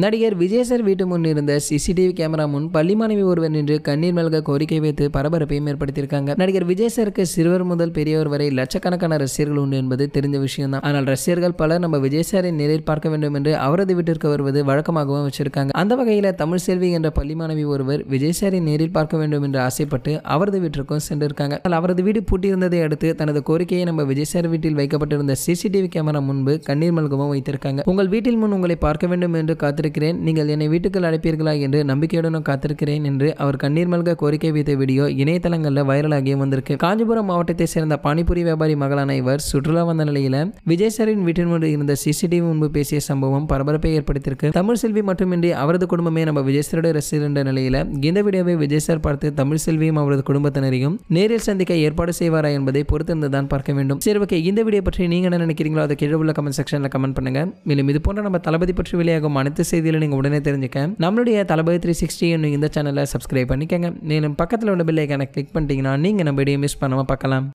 நடிகர் விஜய் சார் வீட்டு முன் இருந்த சிசிடிவி கேமரா முன் பள்ளி மாணவி ஒருவர் நின்று கண்ணீர் மல்க கோரிக்கை வைத்து பரபரப்பையும் ஏற்படுத்தியிருக்காங்க நடிகர் விஜய் சாருக்கு சிறுவர் முதல் பெரியவர் வரை லட்சக்கணக்கான ரசிகர்கள் உண்டு என்பது தெரிஞ்ச விஷயம் தான் ஆனால் ரசிகர்கள் பலர் நம்ம விஜய் சாரின் நேரில் பார்க்க வேண்டும் என்று அவரது வீட்டிற்கு வருவது வழக்கமாகவும் வச்சிருக்காங்க அந்த வகையில் தமிழ் செல்வி என்ற பள்ளி மாணவி ஒருவர் விஜய் நேரில் பார்க்க வேண்டும் என்று ஆசைப்பட்டு அவரது வீட்டிற்கும் சென்றிருக்காங்க அவரது வீடு பூட்டியிருந்ததை அடுத்து தனது கோரிக்கையை நம்ம விஜய் சார் வீட்டில் வைக்கப்பட்டிருந்த சிசிடிவி கேமரா முன்பு கண்ணீர் மல்கவும் வைத்திருக்காங்க உங்கள் வீட்டில் முன் உங்களை பார்க்க வேண்டும் என்று காத்து காத்திருக்கிறேன் நீங்கள் என்னை வீட்டுக்குள் அழைப்பீர்களா என்று நம்பிக்கையுடன் காத்திருக்கிறேன் என்று அவர் கண்ணீர் மல்க கோரிக்கை வைத்த வீடியோ இணையதளங்களில் வைரலாகி வந்திருக்கு காஞ்சிபுரம் மாவட்டத்தை சேர்ந்த பானிபூரி வியாபாரி மகளான இவர் சுற்றுலா வந்த நிலையில் விஜய் சரின் வீட்டின் முன்பு இருந்த சிசிடிவி முன்பு பேசிய சம்பவம் பரபரப்பை ஏற்படுத்தியிருக்கு தமிழ் செல்வி மட்டுமின்றி அவரது குடும்பமே நம்ம விஜய் சரோட ரசிகர் நிலையில் இந்த வீடியோவை விஜய் சார் பார்த்து தமிழ் செல்வியும் அவரது குடும்பத்தினரையும் நேரில் சந்திக்க ஏற்பாடு செய்வாரா என்பதை பொறுத்திருந்து தான் பார்க்க வேண்டும் சரி ஓகே இந்த வீடியோ பற்றி நீங்க என்ன நினைக்கிறீங்களோ அதை கீழே உள்ள கமெண்ட் செக்ஷன்ல கமெண்ட் பண்ணுங்க மேலும் இது போன்ற நம்ம தளபதி பற்றி வெளியாகும் அனைத்து செய்தியில் நீங்கள் உடனே தெரிஞ்சுக்க நம்மளுடைய தளபதி த்ரீ சிக்ஸ்டி இந்த சேனலை சப்ஸ்கிரைப் பண்ணிக்கங்க மேலும் பக்கத்தில் உள்ள பில்லைக்கான கிளிக் பண்ணிட்டீங்கன்னா நீங்கள் நம்ம வீடியோ மிஸ் பண்ணாமல் பார்க்கலாம்